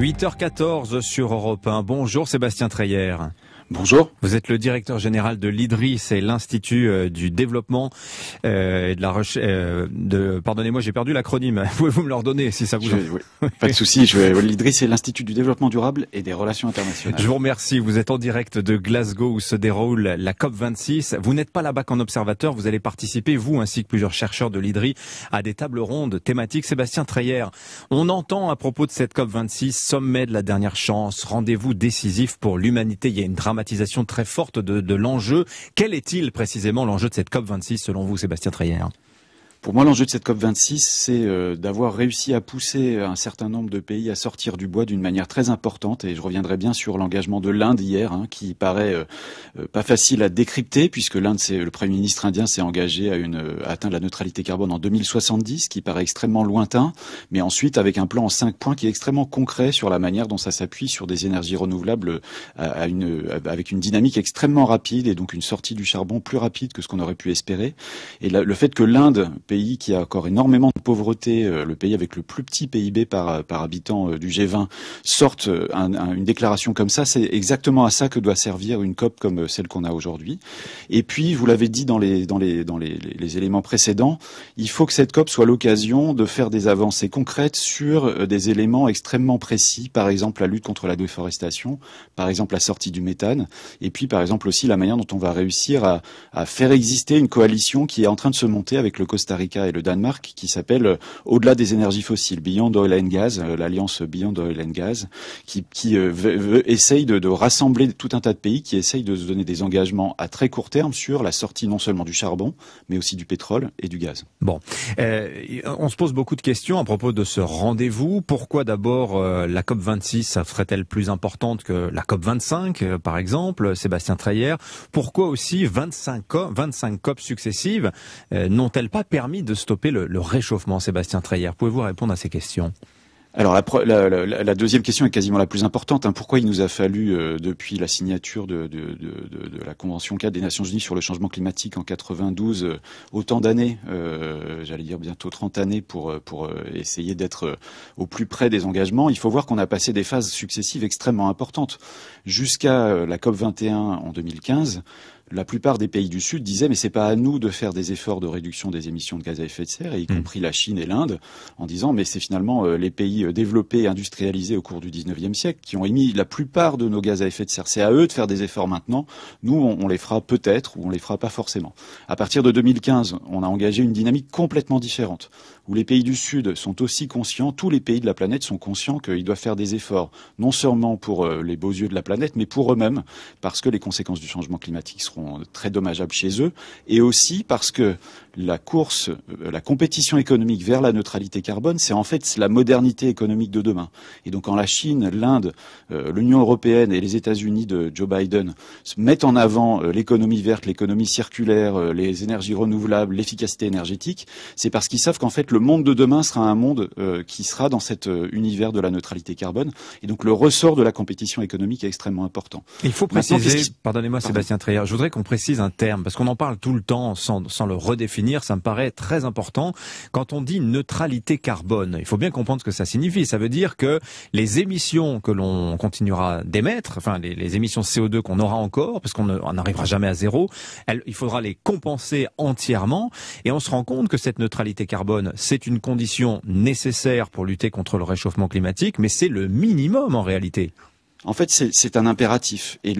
8h14 sur Europe 1. Bonjour Sébastien Treyer. Bonjour. Vous êtes le directeur général de l'IDRI, c'est l'Institut euh, du développement euh, et de la recherche. Euh, de... Pardonnez-moi, j'ai perdu l'acronyme. Pouvez-vous me le redonner si ça vous je, oui. Pas de souci. Vais... L'IDRI, c'est l'Institut du développement durable et des relations internationales. Je vous remercie. Vous êtes en direct de Glasgow où se déroule la COP 26. Vous n'êtes pas là-bas qu'en observateur. Vous allez participer, vous ainsi que plusieurs chercheurs de l'IDRI, à des tables rondes thématiques. Sébastien Treyer, on entend à propos de cette COP 26 sommet de la dernière chance, rendez-vous décisif pour l'humanité. Il y a une drame dramatisation très forte de, l'enjeu. Quel est-il précisément l'enjeu de cette COP26 selon vous, Sébastien Treyer pour moi, l'enjeu de cette COP26, c'est euh, d'avoir réussi à pousser un certain nombre de pays à sortir du bois d'une manière très importante. Et je reviendrai bien sur l'engagement de l'Inde hier, hein, qui paraît euh, euh, pas facile à décrypter, puisque l'Inde, c'est le Premier ministre indien, s'est engagé à, une, à atteindre la neutralité carbone en 2070, qui paraît extrêmement lointain, mais ensuite avec un plan en cinq points qui est extrêmement concret sur la manière dont ça s'appuie sur des énergies renouvelables à, une, avec une dynamique extrêmement rapide et donc une sortie du charbon plus rapide que ce qu'on aurait pu espérer. Et le fait que l'Inde, pays qui a encore énormément de pauvreté, euh, le pays avec le plus petit PIB par, euh, par habitant euh, du G20, sorte une déclaration comme ça, c'est exactement à ça que doit servir une COP comme celle qu'on a aujourd'hui. Et puis, vous l'avez dit dans les, dans, les, dans les, éléments précédents, il faut que cette COP soit l'occasion de faire des avancées concrètes sur des éléments extrêmement précis, par exemple la lutte contre la déforestation, par exemple la sortie du méthane, et puis par exemple aussi la manière dont on va réussir à, à faire exister une coalition qui est en train de se monter avec le Costa Rica et le Danemark, qui s'appelle euh, Au-delà des énergies fossiles, Beyond Oil and Gas, euh, l'alliance Beyond Oil and Gas, qui, qui euh, essaye de, de, rassembler tout un tas de pays qui essayent de se donner des engagements à très court terme sur la sortie non seulement du charbon, mais aussi du pétrole et du gaz. Bon, on se pose beaucoup de questions à propos de ce rendez-vous. Pourquoi d'abord la COP 26 serait-elle plus importante que la COP 25, par exemple, Sébastien Traillère Pourquoi aussi 25 COP, 25 COP successives n'ont-elles pas permis permis de stopper le, réchauffement, Sébastien Treyer Pouvez-vous répondre à ces questions alors la, deuxième question est quasiment la plus importante. Hein. Pourquoi il nous a fallu, euh, depuis la signature de, la Convention 4 des Nations Unies sur le changement climatique en 1992, euh, autant d'années, euh, j'allais dire bientôt 30 années, pour, pour essayer d'être au plus près des engagements Il faut voir qu'on a passé des phases successives extrêmement importantes. Jusqu'à la COP 21 en 2015, la plupart des pays du Sud disaient mais c'est pas à nous de faire des efforts de réduction des émissions de gaz à effet de serre, y mmh. compris la Chine et l'Inde, en disant mais c'est finalement euh, les pays euh, développés et industrialisés au cours du 19e siècle qui ont émis la plupart de nos gaz à effet de serre. C'est à eux de faire des efforts maintenant. Nous, on, les fera peut-être ou on les fera pas forcément. À partir de 2015, on a engagé une dynamique complètement différente, où les pays du Sud sont aussi conscients, tous les pays de la planète sont conscients qu'ils doivent faire des efforts, non seulement pour euh, les beaux yeux de la planète, mais pour eux-mêmes, parce que les conséquences du changement climatique seront très dommageables chez eux, et aussi parce que la course, euh, la compétition économique vers la neutralité carbone, c'est en fait la modernité économique de demain. Et donc quand la Chine, l'Inde, euh, l'Union européenne et les États-Unis de Joe Biden mettent en avant euh, l'économie verte, l'économie circulaire, les énergies renouvelables, l'efficacité énergétique, c'est parce qu'ils savent qu'en fait le monde de demain sera un monde qui sera dans cet univers de la neutralité carbone. Et donc le ressort de la compétition économique est extrêmement important. Il faut préciser, pardonnez-moi Sébastien Treyer, je voudrais qu'on précise un terme, parce qu'on en parle tout le temps sans, sans le redéfinir ça me paraît très important. Quand on dit neutralité carbone, il faut bien comprendre ce que ça signifie. Ça veut dire que les émissions que l'on continuera d'émettre, enfin les, les, émissions CO2 qu'on aura encore, parce qu'on n'arrivera jamais à zéro, il faudra les compenser entièrement. Et on se rend compte que cette neutralité carbone, c'est une condition nécessaire pour lutter contre le réchauffement climatique, mais c'est le minimum en réalité. En fait, c'est un impératif. Et,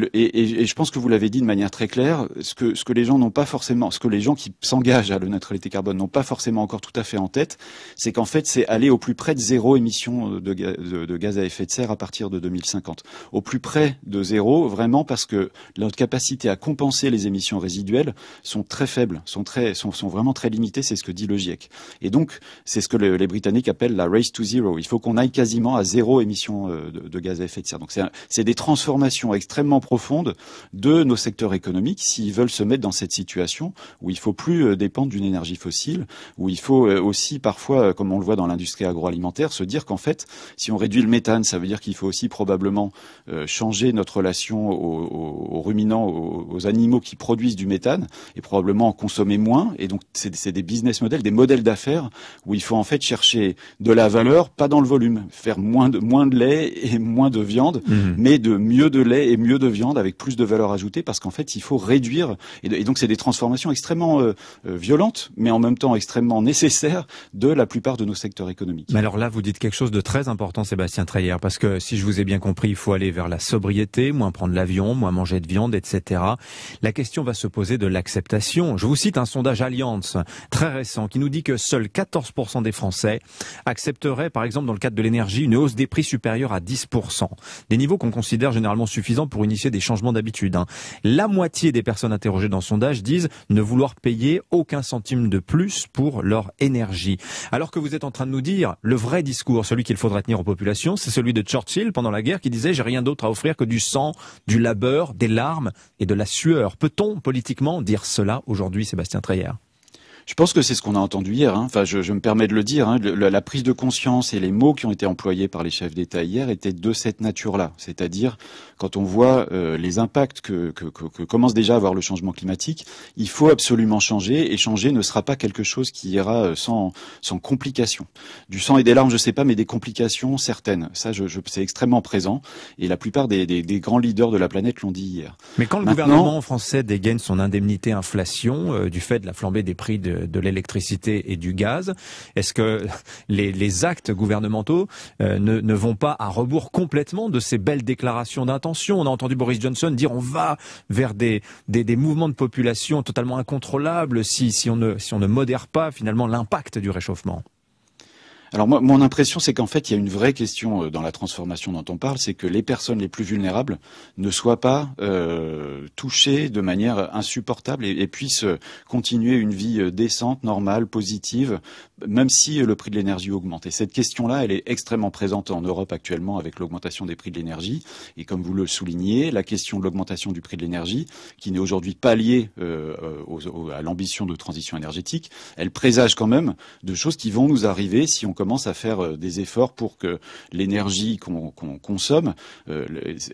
je pense que vous l'avez dit de manière très claire, ce que, ce que les gens n'ont pas forcément, ce que les gens qui s'engagent à la neutralité carbone n'ont pas forcément encore tout à fait en tête, c'est qu'en fait, c'est aller au plus près de zéro émission euh, de, de, gaz à effet de serre à partir de 2050. Au plus près de zéro, vraiment, parce que notre capacité à compenser les émissions résiduelles sont très faibles, sont, très, sont, vraiment très limitées, c'est ce que dit le GIEC. Et donc, c'est ce que les Britanniques appellent la race to zero. Il faut qu'on aille quasiment à zéro émission euh, de, de gaz à effet de serre. Donc, c'est c'est des transformations extrêmement profondes de nos secteurs économiques s'ils veulent se mettre dans cette situation où il faut plus euh, dépendre d'une énergie fossile, où il faut euh, aussi parfois, euh, comme on le voit dans l'industrie agroalimentaire, se dire qu'en fait, si on réduit le méthane, ça veut dire qu'il faut aussi probablement changer notre relation aux, ruminants, aux, animaux qui produisent du méthane, et probablement en consommer moins. Et donc, c'est des business models, des modèles d'affaires où il faut en fait chercher de la valeur, pas dans le volume, faire moins de moins de lait et moins de viande, mmh. Mhm. mais de mieux de lait et mieux de viande avec plus de valeur ajoutée parce qu'en fait, il faut réduire. Et, donc, c'est des transformations extrêmement euh, euh, violentes, mais en même temps extrêmement nécessaires de la plupart de nos secteurs économiques. Mais alors là, vous dites quelque chose de très important, Sébastien Treyer, parce que si je vous ai bien compris, il faut aller vers la sobriété, moins prendre l'avion, moins manger de viande, etc. La question va se poser de l'acceptation. Je vous cite un sondage Alliance très récent qui nous dit que seuls 14% des Français accepteraient, par exemple, dans le cadre de l'énergie, une hausse des prix supérieure à 10% qu'on considère généralement suffisant pour initier des changements d'habitude. Hein. La moitié des personnes interrogées dans le sondage disent ne vouloir payer aucun centime de plus pour leur énergie. Alors que vous êtes en train de nous dire le vrai discours, celui qu'il faudrait tenir aux populations, c'est celui de Churchill pendant la guerre qui disait j'ai rien d'autre à offrir que du sang, du labeur, des larmes et de la sueur. Peut-on politiquement dire cela aujourd'hui, Sébastien Treyer je pense que c'est ce qu'on a entendu hier. Hein. Enfin, je, me permets de le dire. Hein. la prise de conscience et les mots qui ont été employés par les chefs d'État hier étaient de cette nature-là. C'est-à-dire, quand on voit euh, les impacts que, que, que, que, commence déjà à avoir le changement climatique, il faut absolument changer. Et changer ne sera pas quelque chose qui ira euh, sans, sans complications. Du sang et des larmes, je sais pas, mais des complications certaines. Ça, je, je c'est extrêmement présent. Et la plupart des, des, grands leaders de la planète l'ont dit hier. Mais quand le gouvernement français dégaine son indemnité inflation euh, du fait de la flambée des prix de de l'électricité et du gaz. Est-ce que les, actes gouvernementaux euh, ne, vont pas à rebours complètement de ces belles déclarations d'intention On a entendu Boris Johnson dire on va vers des, mouvements de population totalement incontrôlables si, on, ne, si on ne modère pas finalement l'impact du réchauffement. Alors moi, mon impression, c'est qu'en fait, il y a une vraie question euh, dans la transformation dont on parle, c'est que les personnes les plus vulnérables ne soient pas euh, touchées de manière insupportable et, puissent euh, continuer une vie euh, décente, normale, positive, même si le prix de l'énergie augmente. Et cette question-là, elle est extrêmement présente en Europe actuellement avec l'augmentation des prix de l'énergie. Et comme vous le soulignez, la question de l'augmentation du prix de l'énergie, qui n'est aujourd'hui pas liée à l'ambition de transition énergétique, elle présage quand même de choses qui vont nous arriver si on commence à faire euh, des efforts pour que l'énergie qu'on consomme euh,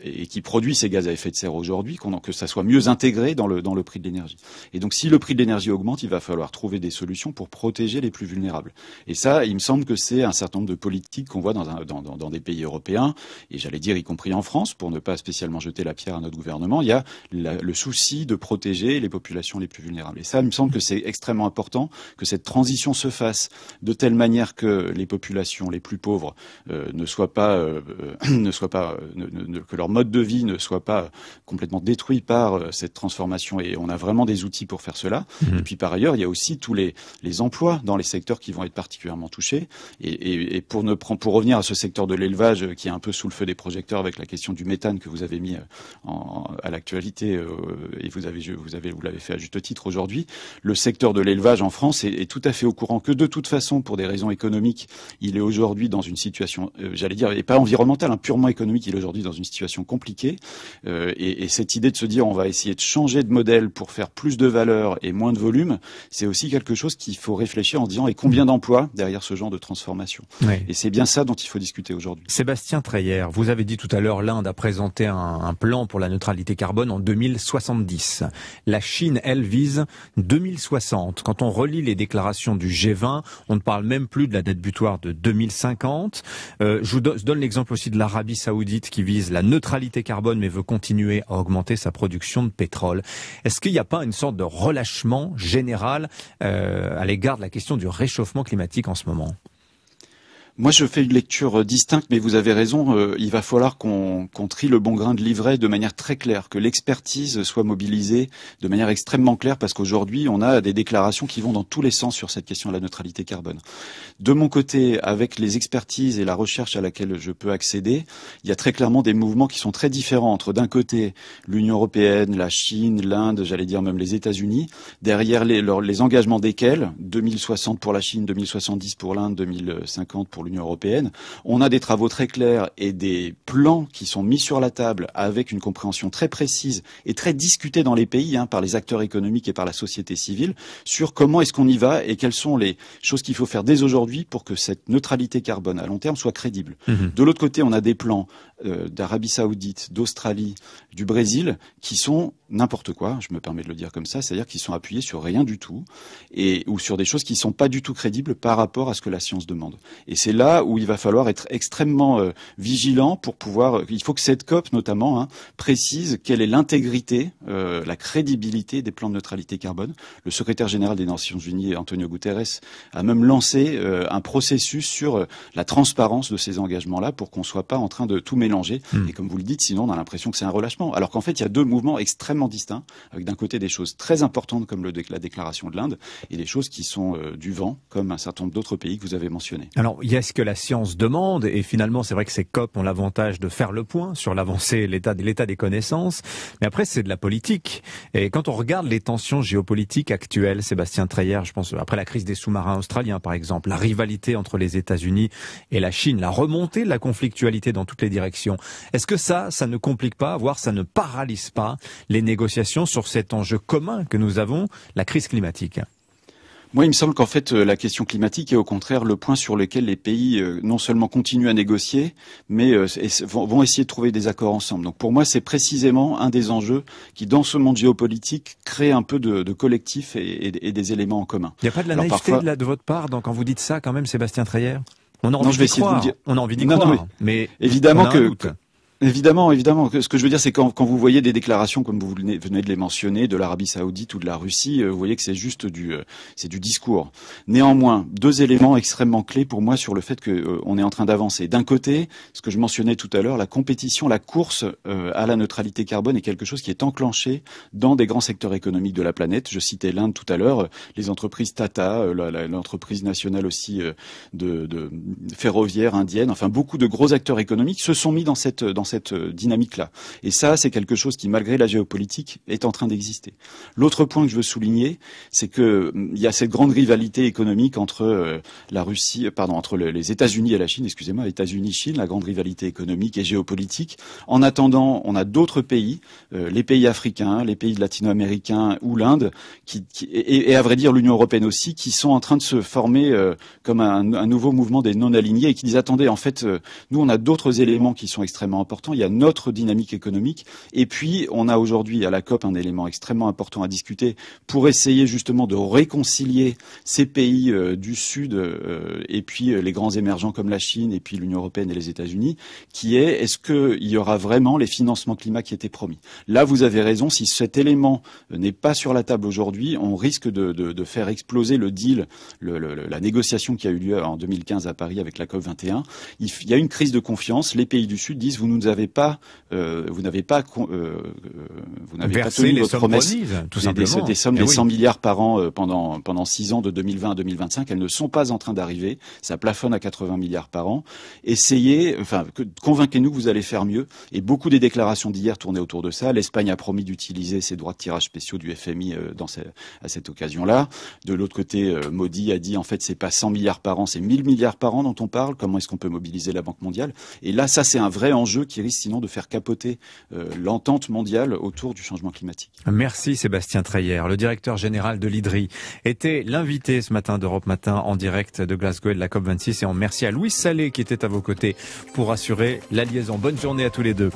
et qui produit ces gaz à effet de serre aujourd'hui, que ça soit mieux intégré dans le, dans le prix de l'énergie. Et donc si le prix de l'énergie augmente, il va falloir trouver des solutions pour protéger les plus vulnérables. Et ça, il me semble que c'est un certain nombre de politiques qu'on voit dans, un, dans, dans, des pays européens, et j'allais dire y compris en France, pour ne pas spécialement jeter la pierre à notre gouvernement, il y a le souci de protéger les populations les plus vulnérables. Et ça, il me semble que c'est extrêmement important que cette transition se fasse de telle manière que les populations les plus pauvres euh, ne soient pas, euh, euh, ne soient pas, ne, que leur mode de vie ne soit pas complètement détruit par cette transformation. Et on a vraiment des outils pour faire cela. Mhm. Et puis par ailleurs, il y a aussi tous les, les emplois dans les secteurs qui vont être particulièrement touchés. Et, et, pour ne pour revenir à ce secteur de l'élevage qui est un peu sous le feu des projecteurs avec la question du méthane que vous avez mis en, à l'actualité et vous avez vous avez vous l'avez fait à juste titre aujourd'hui, le secteur de l'élevage en France est, tout à fait au courant que de toute façon pour des raisons économiques il est aujourd'hui dans une situation, euh, j'allais dire, et pas environnementale, un hein, purement économique. Il est aujourd'hui dans une situation compliquée. Euh, et, cette idée de se dire, on va essayer de changer de modèle pour faire plus de valeur et moins de volume, c'est aussi quelque chose qu'il faut réfléchir en disant, et combien d'emplois derrière ce genre de transformation Et c'est bien ça dont il faut discuter aujourd'hui. Sébastien Treyer, vous avez dit tout à l'heure, l'Inde a présenté un, plan pour la neutralité carbone en 2070. La Chine, elle, vise 2060. Quand on relit les déclarations du G20, on ne parle même plus de la dette de 2050. Euh, je vous donne l'exemple aussi de l'Arabie saoudite qui vise la neutralité carbone mais veut continuer à augmenter sa production de pétrole. Est-ce qu'il n'y a pas une sorte de relâchement général euh, à l'égard de la question du réchauffement climatique en ce moment moi, je fais une lecture euh, distincte, mais vous avez raison, euh, il va falloir qu'on trie le bon grain de livret de manière très claire, que l'expertise soit mobilisée de manière extrêmement claire, parce qu'aujourd'hui, on a des déclarations qui vont dans tous les sens sur cette question de la neutralité carbone. De mon côté, avec les expertises et la recherche à laquelle je peux accéder, il y a très clairement des mouvements qui sont très différents entre, d'un côté, l'Union européenne, la Chine, l'Inde, j'allais dire même les États-Unis, derrière les, les engagements desquels, 2060 pour la Chine, 2070 pour l'Inde, 2050 pour l'Union européenne. On a des travaux très clairs et des plans qui sont mis sur la table avec une compréhension très précise et très discutée dans les pays hein, par les acteurs économiques et par la société civile sur comment est-ce qu'on y va et quelles sont les choses qu'il faut faire dès aujourd'hui pour que cette neutralité carbone à long terme soit crédible. Mmh. De l'autre côté, on a des plans euh, d'Arabie saoudite, d'Australie, du Brésil qui sont n'importe quoi, je me permets de le dire comme ça, c'est-à-dire qu'ils sont appuyés sur rien du tout et ou sur des choses qui sont pas du tout crédibles par rapport à ce que la science demande. Et c'est là où il va falloir être extrêmement euh, vigilant pour pouvoir. Euh, il faut que cette COP notamment hein, précise quelle est l'intégrité, euh, la crédibilité des plans de neutralité carbone. Le secrétaire général des Nations Unies, Antonio Guterres, a même lancé euh, un processus sur la transparence de ces engagements-là pour qu'on soit pas en train de tout mélanger. Hmm. Et comme vous le dites, sinon on a l'impression que c'est un relâchement. Alors qu'en fait, il y a deux mouvements extrêmement distinct, avec d'un côté des choses très importantes comme le, la déclaration de l'Inde, et des choses qui sont euh, du vent, comme un certain nombre d'autres pays que vous avez mentionnés. Alors, il y a ce que la science demande, et finalement, c'est vrai que ces COP ont l'avantage de faire le point sur l'avancée, l'état des connaissances, mais après, c'est de la politique. Et quand on regarde les tensions géopolitiques actuelles, Sébastien Treyer, je pense, après la crise des sous-marins australiens, par exemple, la rivalité entre les États-Unis et la Chine, la remontée de la conflictualité dans toutes les directions, est-ce que ça, ça ne complique pas, voire ça ne paralyse pas les négociations négociations sur cet enjeu commun que nous avons, la crise climatique moi, il me semble qu'en fait, euh, la question climatique est au contraire le point sur lequel les pays euh, non seulement continuent à négocier, mais euh, vont essayer de trouver des accords ensemble. Donc pour moi, c'est précisément un des enjeux qui, dans ce monde géopolitique, crée un peu de, collectif et, des éléments en commun. Il n'y a pas de la naïveté de, votre part donc, quand vous dites ça, quand même, Sébastien Treyer on a envie d'y croire. Dire... On a envie d'y croire. mais, évidemment que, Évidemment, évidemment. Ce que je veux dire, c'est quand, quand vous voyez des déclarations, comme vous venez de les mentionner, de l'Arabie Saoudite ou de la Russie, euh, vous voyez que c'est juste du, euh, c'est du discours. Néanmoins, deux éléments extrêmement clés pour moi sur le fait qu'on euh, est en train d'avancer. D'un côté, ce que je mentionnais tout à l'heure, la compétition, la course euh, à la neutralité carbone est quelque chose qui est enclenché dans des grands secteurs économiques de la planète. Je citais l'Inde tout à l'heure, les entreprises Tata, l'entreprise nationale aussi de, de ferroviaire indienne, enfin beaucoup de gros acteurs économiques se sont mis dans cette dans cette euh, dynamique-là. Et ça, c'est quelque chose qui, malgré la géopolitique, est en train d'exister. L'autre point que je veux souligner, c'est que mm, il y a cette grande rivalité économique entre euh, la Russie, euh, pardon, entre les États-Unis et la Chine, excusez-moi, États-Unis-Chine, la grande rivalité économique et géopolitique. En attendant, on a d'autres pays, les pays africains, les pays latino-américains ou l'Inde, qui, et, à vrai dire l'Union européenne aussi, qui sont en train de se former comme un nouveau mouvement des non-alignés et qui disent attendez, en fait, nous on a d'autres éléments qui sont extrêmement importants il y a notre dynamique économique. Et puis, on a aujourd'hui à la COP un élément extrêmement important à discuter pour essayer justement de réconcilier ces pays euh, du Sud euh, et puis euh, les grands émergents comme la Chine et puis l'Union européenne et les États-Unis, qui est est-ce qu'il y aura vraiment les financements climat qui étaient promis Là, vous avez raison, si cet élément n'est pas sur la table aujourd'hui, on risque de, faire exploser le deal, la négociation qui a eu lieu en 2015 à Paris avec la COP 21. il y a une crise de confiance. Les pays du Sud disent vous nous n'avez pas, euh, vous n'avez pas, euh, euh, vous n'avez pas tenu votre promesse. Tout des, sommes, eh des 100 milliards par an pendant pendant 6 ans de 2020 à 2025, elles ne sont pas en train d'arriver. Ça plafonne à 80 milliards par an. Essayez, enfin, convainquez-nous que vous allez faire mieux. Et beaucoup des déclarations d'hier tournaient autour de ça. L'Espagne a promis d'utiliser ses droits de tirage spéciaux du FMI dans à cette occasion-là. De l'autre côté, Modi a dit en fait c'est pas 100 milliards par an, c'est 1000 milliards par an dont on parle. Comment est-ce qu'on peut mobiliser la Banque mondiale Et là, ça c'est un vrai enjeu qui risque sinon de faire capoter euh, l'entente mondiale autour du changement climatique. Merci Sébastien Treyer, le directeur général de l'IDRI, était l'invité ce matin d'Europe Matin en direct de Glasgow et de la COP26 et on merci à Louis Salé qui était à vos côtés pour assurer la liaison. Bonne journée à tous les deux.